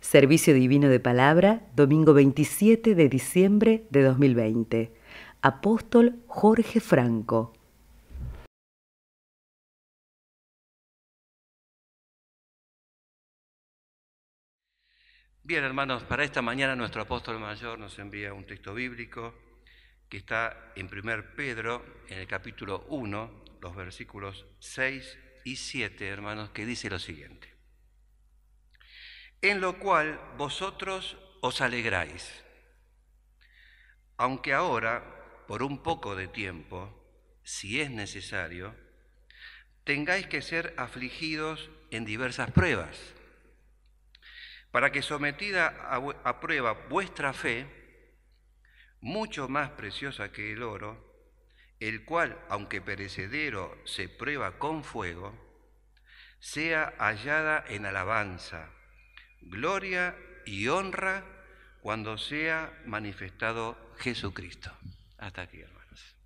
Servicio Divino de Palabra, domingo 27 de diciembre de 2020. Apóstol Jorge Franco. Bien, hermanos, para esta mañana nuestro apóstol mayor nos envía un texto bíblico que está en 1 Pedro, en el capítulo 1, los versículos 6 y 7, hermanos, que dice lo siguiente en lo cual vosotros os alegráis. Aunque ahora, por un poco de tiempo, si es necesario, tengáis que ser afligidos en diversas pruebas, para que sometida a, a prueba vuestra fe, mucho más preciosa que el oro, el cual, aunque perecedero, se prueba con fuego, sea hallada en alabanza gloria y honra cuando sea manifestado Jesucristo. Hasta aquí, hermanos.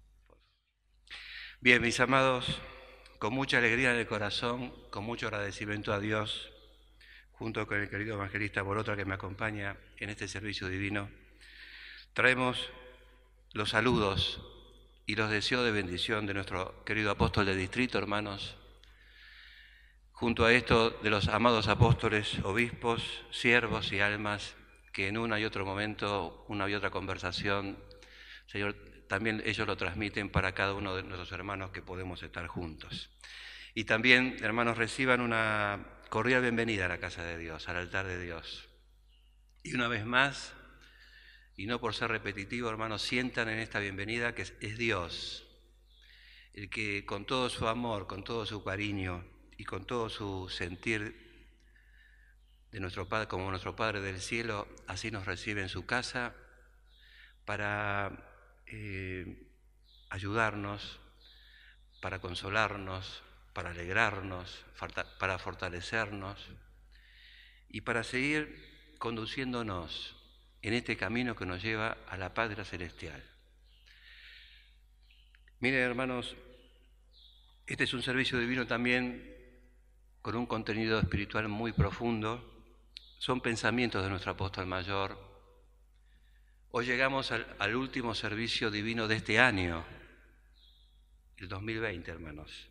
Bien, mis amados, con mucha alegría en el corazón, con mucho agradecimiento a Dios, junto con el querido evangelista otra que me acompaña en este servicio divino, traemos los saludos y los deseos de bendición de nuestro querido apóstol de distrito, hermanos, junto a esto de los amados apóstoles, obispos, siervos y almas que en un y otro momento, una y otra conversación, Señor, también ellos lo transmiten para cada uno de nuestros hermanos que podemos estar juntos. Y también, hermanos, reciban una cordial bienvenida a la casa de Dios, al altar de Dios. Y una vez más, y no por ser repetitivo, hermanos, sientan en esta bienvenida que es Dios, el que con todo su amor, con todo su cariño, y con todo su sentir de nuestro Padre, como nuestro Padre del cielo, así nos recibe en su casa para eh, ayudarnos, para consolarnos, para alegrarnos, para fortalecernos y para seguir conduciéndonos en este camino que nos lleva a la Padre Celestial. Miren hermanos, este es un servicio divino también con un contenido espiritual muy profundo, son pensamientos de nuestro apóstol mayor. Hoy llegamos al, último servicio divino de este año, el 2020, hermanos,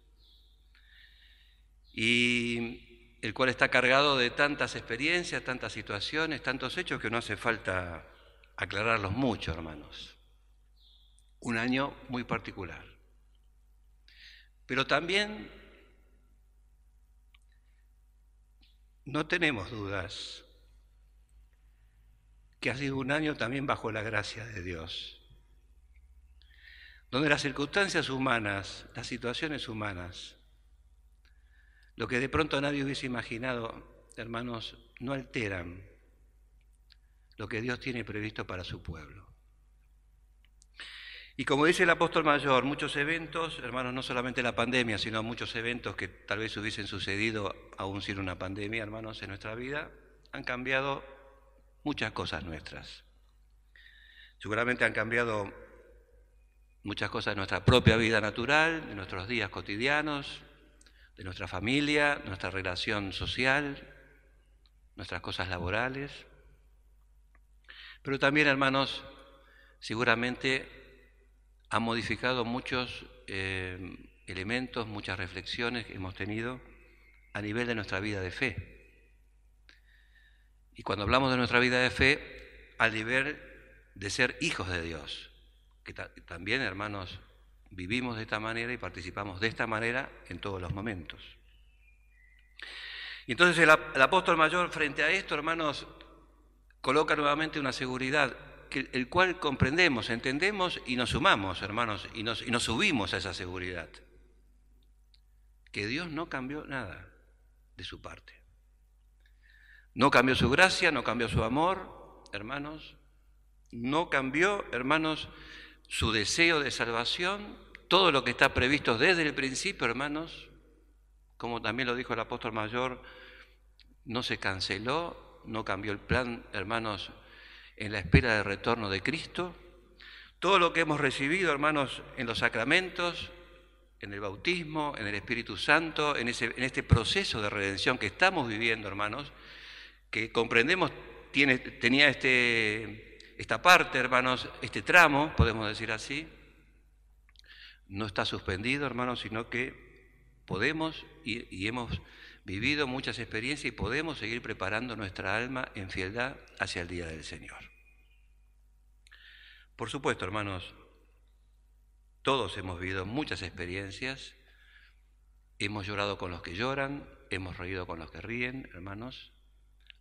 y el cual está cargado de tantas experiencias, tantas situaciones, tantos hechos que no hace falta aclararlos mucho, hermanos. Un año muy particular. Pero también No tenemos dudas que ha sido un año también bajo la gracia de Dios, donde las circunstancias humanas, las situaciones humanas, lo que de pronto nadie hubiese imaginado, hermanos, no alteran lo que Dios tiene previsto para su pueblo. Y como dice el apóstol mayor, muchos eventos, hermanos, no solamente la pandemia, sino muchos eventos que tal vez hubiesen sucedido aún sin una pandemia, hermanos, en nuestra vida, han cambiado muchas cosas nuestras. Seguramente han cambiado muchas cosas de nuestra propia vida natural, de nuestros días cotidianos, de nuestra familia, nuestra relación social, nuestras cosas laborales. Pero también, hermanos, seguramente ha modificado muchos eh, elementos, muchas reflexiones que hemos tenido a nivel de nuestra vida de fe. Y cuando hablamos de nuestra vida de fe, al nivel de ser hijos de Dios, que también, hermanos, vivimos de esta manera y participamos de esta manera en todos los momentos. Y entonces el apóstol mayor, frente a esto, hermanos, coloca nuevamente una seguridad el cual comprendemos, entendemos y nos sumamos, hermanos, y nos, y nos subimos a esa seguridad. Que Dios no cambió nada de su parte. No cambió su gracia, no cambió su amor, hermanos. No cambió, hermanos, su deseo de salvación. Todo lo que está previsto desde el principio, hermanos, como también lo dijo el apóstol mayor, no se canceló, no cambió el plan, hermanos, en la espera del retorno de Cristo. Todo lo que hemos recibido, hermanos, en los sacramentos, en el bautismo, en el Espíritu Santo, en, ese, este proceso de redención que estamos viviendo, hermanos, que comprendemos tenía esta parte, hermanos, este tramo, podemos decir así, no está suspendido, hermanos, sino que podemos y, y hemos vivido muchas experiencias y podemos seguir preparando nuestra alma en fieldad hacia el día del Señor. Por supuesto, hermanos, todos hemos vivido muchas experiencias, hemos llorado con los que lloran, hemos reído con los que ríen, hermanos,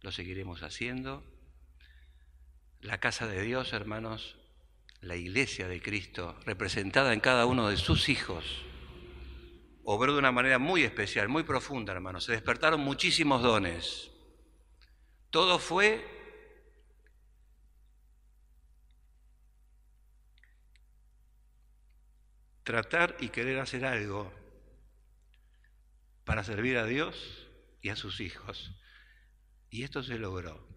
lo seguiremos haciendo. La casa de Dios, hermanos, la iglesia de Cristo, representada en cada uno de sus hijos, obró de una manera muy especial, muy profunda, hermanos. Se despertaron muchísimos dones. Todo fue tratar y querer hacer algo para servir a Dios y a sus hijos. Y esto se logró.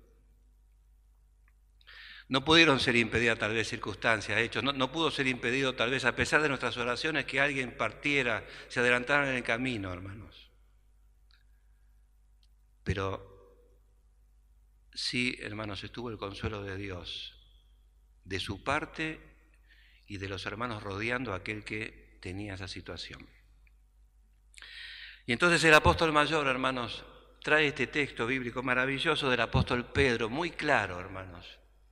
No pudieron ser impedidas tal vez circunstancias, hechos, no, pudo ser impedido tal vez, a pesar de nuestras oraciones, que alguien partiera, se adelantara en el camino, hermanos. Pero sí, hermanos, estuvo el consuelo de Dios, de su parte y de los hermanos rodeando a aquel que tenía esa situación. Y entonces el apóstol mayor, hermanos, trae este texto bíblico maravilloso del apóstol Pedro, muy claro, hermanos,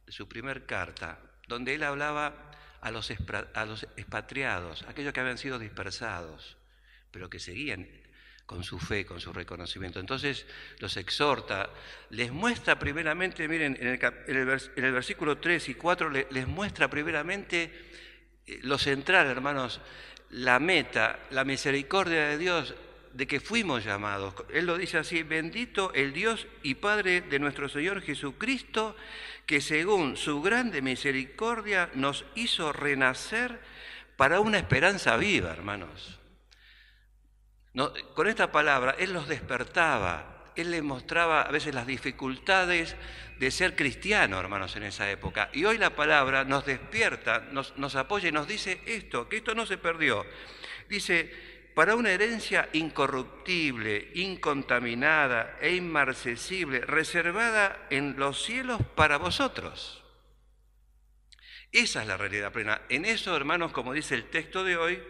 su primer carta, donde él hablaba a los, a los expatriados, aquellos que habían sido dispersados, pero que seguían con su fe, con su reconocimiento. Entonces los exhorta, les muestra primeramente, miren, en el, versículo 3 y 4 les muestra primeramente lo central, hermanos, la meta, la misericordia de Dios de que fuimos llamados. Él lo dice así, bendito el Dios y Padre de nuestro Señor Jesucristo, que según su grande misericordia nos hizo renacer para una esperanza viva, hermanos. con esta palabra, Él los despertaba, él le mostraba a veces las dificultades de ser cristiano, hermanos, en esa época. Y hoy la palabra nos despierta, nos, nos apoya y nos dice esto, que esto no se perdió. Dice, para una herencia incorruptible, incontaminada e inmarcesible, reservada en los cielos para vosotros. Esa es la realidad plena. En eso, hermanos, como dice el texto de hoy,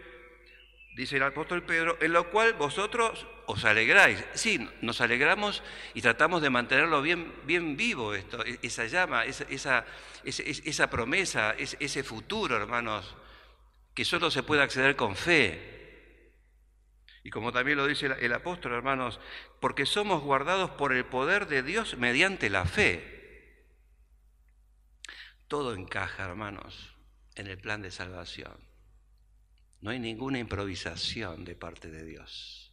dice el apóstol Pedro, en lo cual vosotros os alegráis. Sí, nos alegramos y tratamos de mantenerlo bien, bien vivo, esto, e-, esa llama, esa, esa, esa promesa, ese futuro, hermanos, que solo se puede acceder con fe. Y como también lo dice el apóstol, hermanos, porque somos guardados por el poder de Dios mediante la fe. Todo encaja, hermanos, en el plan de salvación. No hay ninguna improvisación de parte de Dios.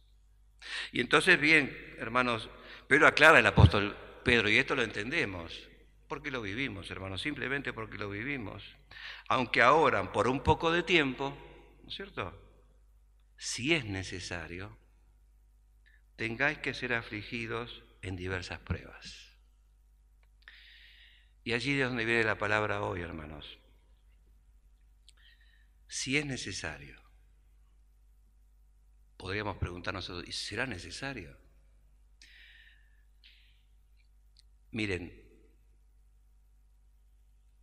Y entonces, bien, hermanos, pero aclara el apóstol Pedro, y esto lo entendemos, porque lo vivimos, hermanos, simplemente porque lo vivimos. Aunque ahora, por un poco de tiempo, ¿no es cierto? Si es necesario, tengáis que ser afligidos en diversas pruebas. Y allí es donde viene la palabra hoy, hermanos si es necesario. Podríamos preguntarnos, ¿y será necesario? Miren,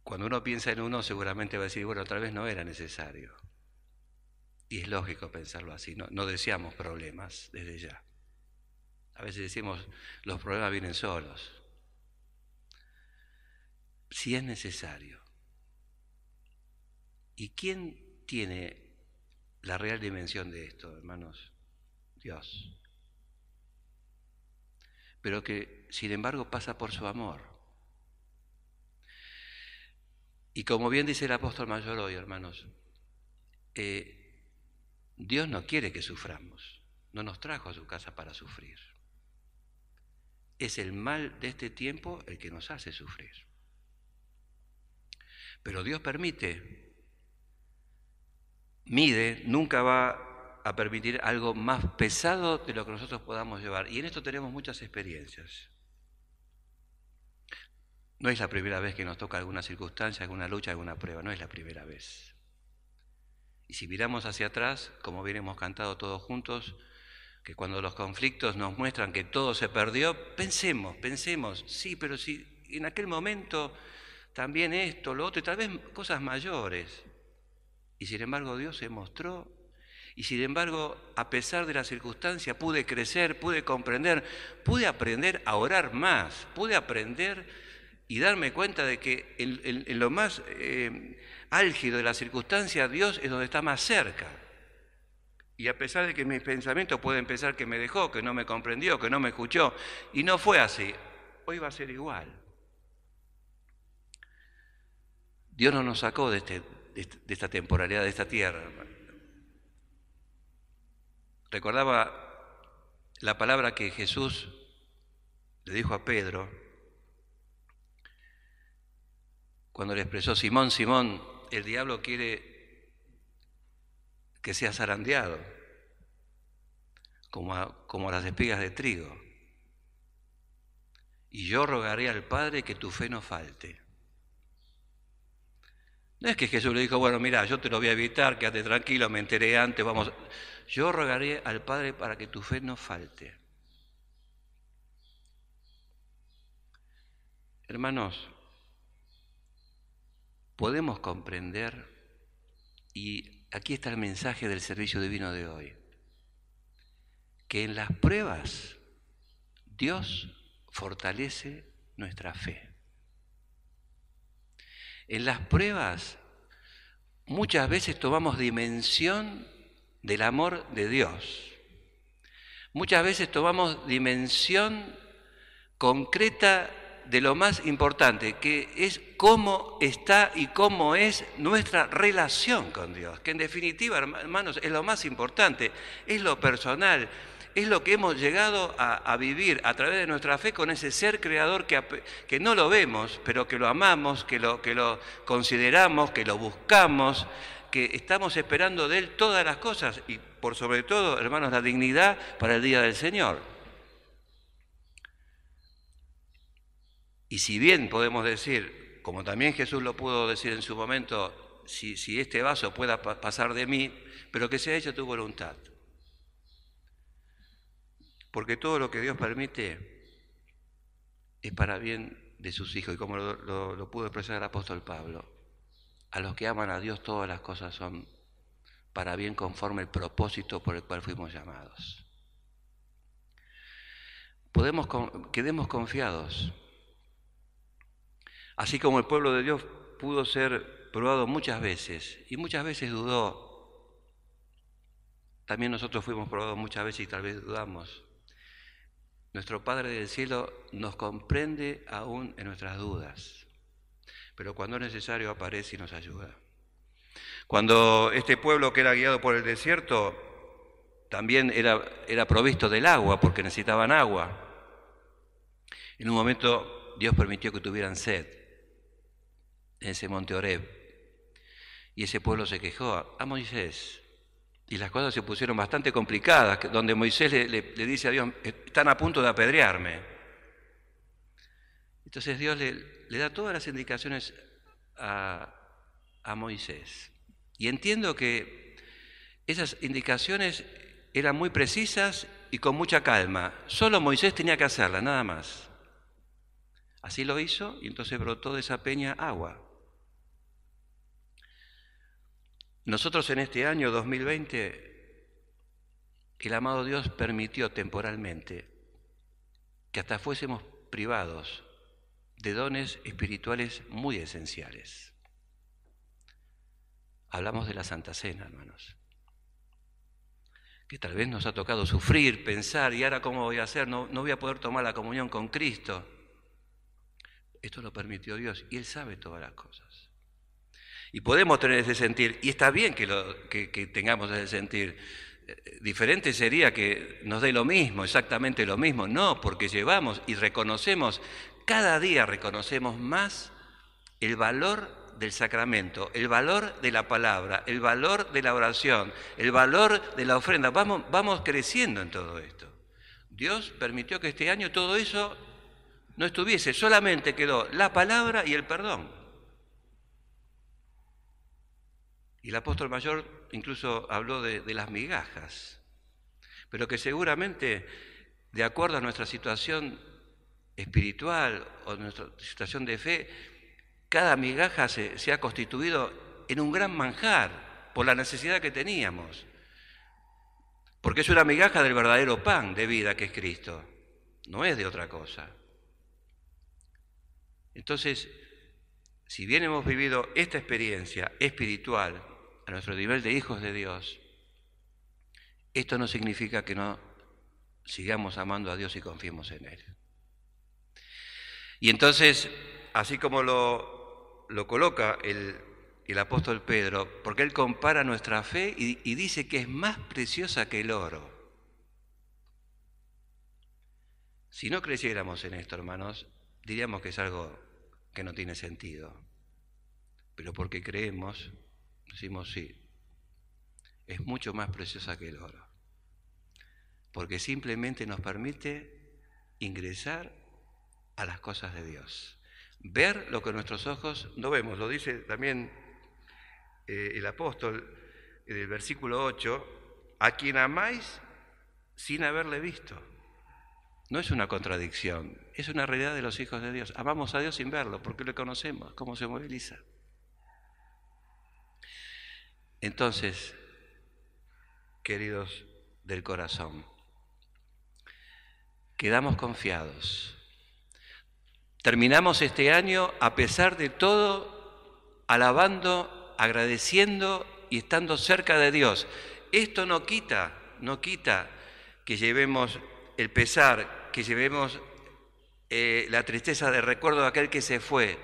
cuando uno piensa en uno seguramente va a decir, bueno, otra vez no era necesario. Y es lógico pensarlo así, no, no deseamos problemas desde ya. A veces decimos, los problemas vienen solos. Si es necesario. ¿Y quién tiene la real dimensión de esto, hermanos? Dios. Pero que, sin embargo, pasa por su amor. Y como bien dice el apóstol mayor hoy, hermanos, eh, Dios no quiere que suframos, no nos trajo a su casa para sufrir. Es el mal de este tiempo el que nos hace sufrir. Pero Dios permite mide, nunca va a permitir algo más pesado de lo que nosotros podamos llevar. Y en esto tenemos muchas experiencias. No es la primera vez que nos toca alguna circunstancia, alguna lucha, alguna prueba, no es la primera vez. Y si miramos hacia atrás, como bien hemos cantado todos juntos, que cuando los conflictos nos muestran que todo se perdió, pensemos, pensemos, sí, pero si en aquel momento también esto, lo otro, y tal vez cosas mayores. Y sin embargo Dios se mostró. Y sin embargo, a pesar de la circunstancia, pude crecer, pude comprender, pude aprender a orar más, pude aprender y darme cuenta de que en, lo más eh, álgido de la circunstancia, Dios es donde está más cerca. Y a pesar de que mis pensamientos pueden pensar que me dejó, que no me comprendió, que no me escuchó, y no fue así, hoy va a ser igual. Dios no nos sacó de este, de esta temporalidad de esta tierra. Recordaba la palabra que Jesús le dijo a Pedro cuando le expresó, Simón, Simón, el diablo quiere que seas arandeado como como las espigas de trigo. Y yo rogaré al Padre que tu fe no falte. No es que Jesús le dijo, bueno, mira, yo te lo voy a evitar, quédate tranquilo, me enteré antes, vamos. Yo rogaré al Padre para que tu fe no falte. Hermanos, podemos comprender, y aquí está el mensaje del servicio divino de hoy, que en las pruebas Dios fortalece nuestra fe. En las pruebas muchas veces tomamos dimensión del amor de Dios. Muchas veces tomamos dimensión concreta de lo más importante, que es cómo está y cómo es nuestra relación con Dios, que en definitiva, hermanos, es lo más importante, es lo personal, es lo que hemos llegado a, vivir a través de nuestra fe con ese ser creador que, no lo vemos, pero que lo amamos, que lo, consideramos, que lo buscamos, que estamos esperando de Él todas las cosas y por sobre todo, hermanos, la dignidad para el día del Señor. Y si bien podemos decir, como también Jesús lo pudo decir en su momento, si, si este vaso pueda pasar de mí, pero que sea hecho tu voluntad porque todo lo que Dios permite es para bien de sus hijos, y como lo, pudo expresar el apóstol Pablo, a los que aman a Dios todas las cosas son para bien conforme el propósito por el cual fuimos llamados. Podemos, quedemos confiados. Así como el pueblo de Dios pudo ser probado muchas veces y muchas veces dudó, también nosotros fuimos probados muchas veces y tal vez dudamos. Nuestro Padre del Cielo nos comprende aún en nuestras dudas, pero cuando es necesario aparece y nos ayuda. Cuando este pueblo que era guiado por el desierto también era, era provisto del agua porque necesitaban agua. En un momento Dios permitió que tuvieran sed en ese monte Oreb. Y ese pueblo se quejó a Moisés, y las cosas se pusieron bastante complicadas, donde Moisés le, dice a Dios, están a punto de apedrearme. Entonces Dios le, da todas las indicaciones a, a Moisés. Y entiendo que esas indicaciones eran muy precisas y con mucha calma. Solo Moisés tenía que hacerlas, nada más. Así lo hizo y entonces brotó de esa peña agua. Nosotros en este año 2020, el amado Dios permitió temporalmente que hasta fuésemos privados de dones espirituales muy esenciales. Hablamos de la Santa Cena, hermanos, que tal vez nos ha tocado sufrir, pensar, y ahora cómo voy a hacer, no, no voy a poder tomar la comunión con Cristo. Esto lo permitió Dios y Él sabe todas las cosas. Y podemos tener ese sentir, y está bien que, lo, que, tengamos ese sentir. Eh, diferente sería que nos dé lo mismo, exactamente lo mismo. No, porque llevamos y reconocemos, cada día reconocemos más el valor del sacramento, el valor de la palabra, el valor de la oración, el valor de la ofrenda. Vamos, vamos creciendo en todo esto. Dios permitió que este año todo eso no estuviese, solamente quedó la palabra y el perdón. Y el apóstol mayor incluso habló de, las migajas, pero que seguramente, de acuerdo a nuestra situación espiritual o nuestra situación de fe, cada migaja se, se ha constituido en un gran manjar por la necesidad que teníamos. Porque es una migaja del verdadero pan de vida que es Cristo, no es de otra cosa. Entonces, si bien hemos vivido esta experiencia espiritual, a nuestro nivel de hijos de Dios, esto no significa que no sigamos amando a Dios y confiemos en Él. Y entonces, así como lo, coloca el, apóstol Pedro, porque él compara nuestra fe y, y dice que es más preciosa que el oro. Si no creciéramos en esto, hermanos, diríamos que es algo que no tiene sentido. Pero porque creemos, Decimos, sí, es mucho más preciosa que el oro, porque simplemente nos permite ingresar a las cosas de Dios, ver lo que nuestros ojos no vemos, lo dice también eh, el apóstol en el versículo 8, a quien amáis sin haberle visto. No es una contradicción, es una realidad de los hijos de Dios. Amamos a Dios sin verlo, porque lo conocemos, cómo se moviliza. Entonces, queridos del corazón, quedamos confiados. Terminamos este año, a pesar de todo, alabando, agradeciendo y estando cerca de Dios. Esto no quita, no quita que llevemos el pesar, que llevemos eh, la tristeza de recuerdo de aquel que se fue,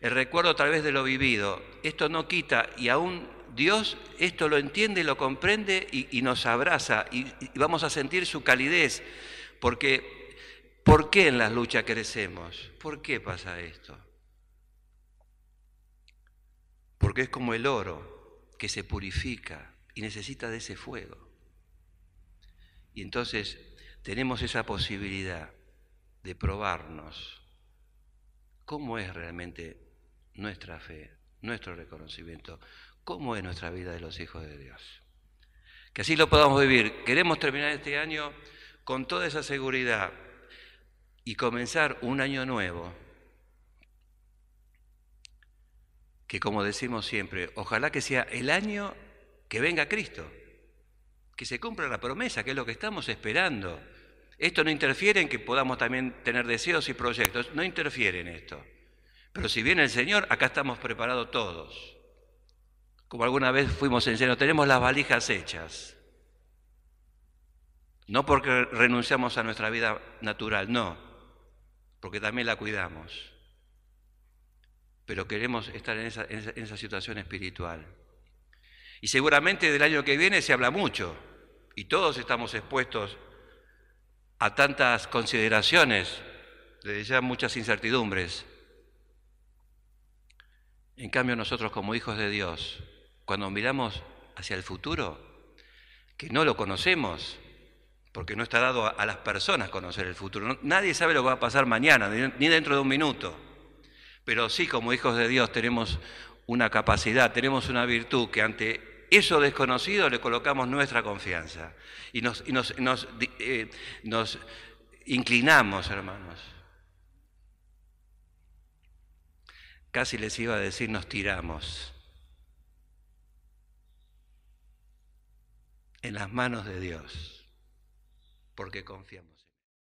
el recuerdo tal vez de lo vivido. Esto no quita y aún Dios esto lo entiende, lo comprende y, nos abraza y, vamos a sentir su calidez. Porque, ¿por qué en las luchas crecemos? ¿Por qué pasa esto? Porque es como el oro que se purifica y necesita de ese fuego. Y entonces tenemos esa posibilidad de probarnos cómo es realmente nuestra fe, nuestro reconocimiento, ¿Cómo es nuestra vida de los hijos de Dios? Que así lo podamos vivir. Queremos terminar este año con toda esa seguridad y comenzar un año nuevo que como decimos siempre, ojalá que sea el año que venga Cristo, que se cumpla la promesa, que es lo que estamos esperando. Esto no interfiere en que podamos también tener deseos y proyectos, no interfiere en esto. Pero si viene el Señor, acá estamos preparados todos como alguna vez fuimos en enseñando, tenemos las valijas hechas. No porque renunciamos a nuestra vida natural, no, porque también la cuidamos. Pero queremos estar en esa, situación espiritual. Y seguramente del año que viene se habla mucho, y todos estamos expuestos a tantas consideraciones, desde ya muchas incertidumbres. En cambio nosotros como hijos de Dios cuando miramos hacia el futuro, que no lo conocemos, porque no está dado a, las personas conocer el futuro. nadie sabe lo que va a pasar mañana, ni dentro de un minuto. Pero sí, como hijos de Dios, tenemos una capacidad, tenemos una virtud que ante eso desconocido le colocamos nuestra confianza y nos, eh, nos inclinamos, hermanos. Casi les iba a decir nos tiramos, en las manos de Dios, porque confiamos.